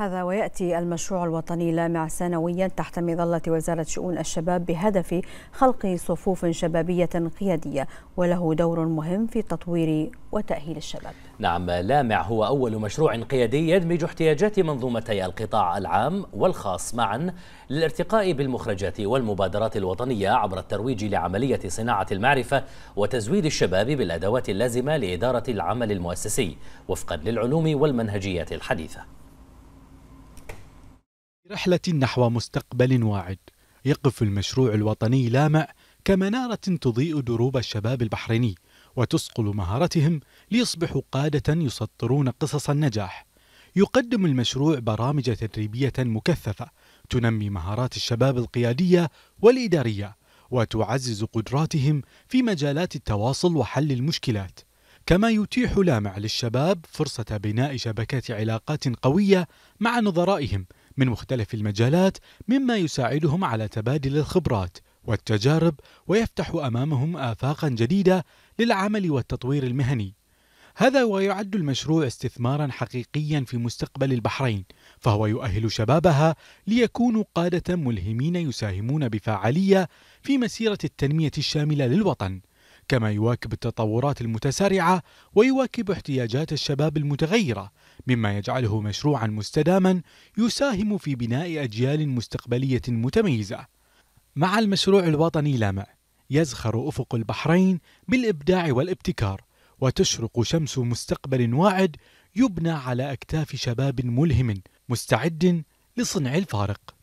هذا ويأتي المشروع الوطني لامع سنويا تحت مظلة وزارة شؤون الشباب بهدف خلق صفوف شبابية قيادية وله دور مهم في تطوير وتأهيل الشباب نعم لامع هو أول مشروع قيادي يدمج احتياجات منظومتي القطاع العام والخاص معا للارتقاء بالمخرجات والمبادرات الوطنية عبر الترويج لعملية صناعة المعرفة وتزويد الشباب بالأدوات اللازمة لإدارة العمل المؤسسي وفقا للعلوم والمنهجيات الحديثة رحلة نحو مستقبل واعد يقف المشروع الوطني لامع كمنارة تضيء دروب الشباب البحريني وتصقل مهارتهم ليصبحوا قادة يسطرون قصص النجاح يقدم المشروع برامج تدريبية مكثفة تنمي مهارات الشباب القيادية والإدارية وتعزز قدراتهم في مجالات التواصل وحل المشكلات كما يتيح لامع للشباب فرصة بناء شبكات علاقات قوية مع نظرائهم من مختلف المجالات مما يساعدهم على تبادل الخبرات والتجارب ويفتح امامهم افاقا جديده للعمل والتطوير المهني هذا ويعد المشروع استثمارا حقيقيا في مستقبل البحرين فهو يؤهل شبابها ليكونوا قاده ملهمين يساهمون بفاعليه في مسيره التنميه الشامله للوطن كما يواكب التطورات المتسارعة ويواكب احتياجات الشباب المتغيرة مما يجعله مشروعا مستداما يساهم في بناء أجيال مستقبلية متميزة مع المشروع الوطني لامع يزخر أفق البحرين بالإبداع والابتكار وتشرق شمس مستقبل واعد يبنى على أكتاف شباب ملهم مستعد لصنع الفارق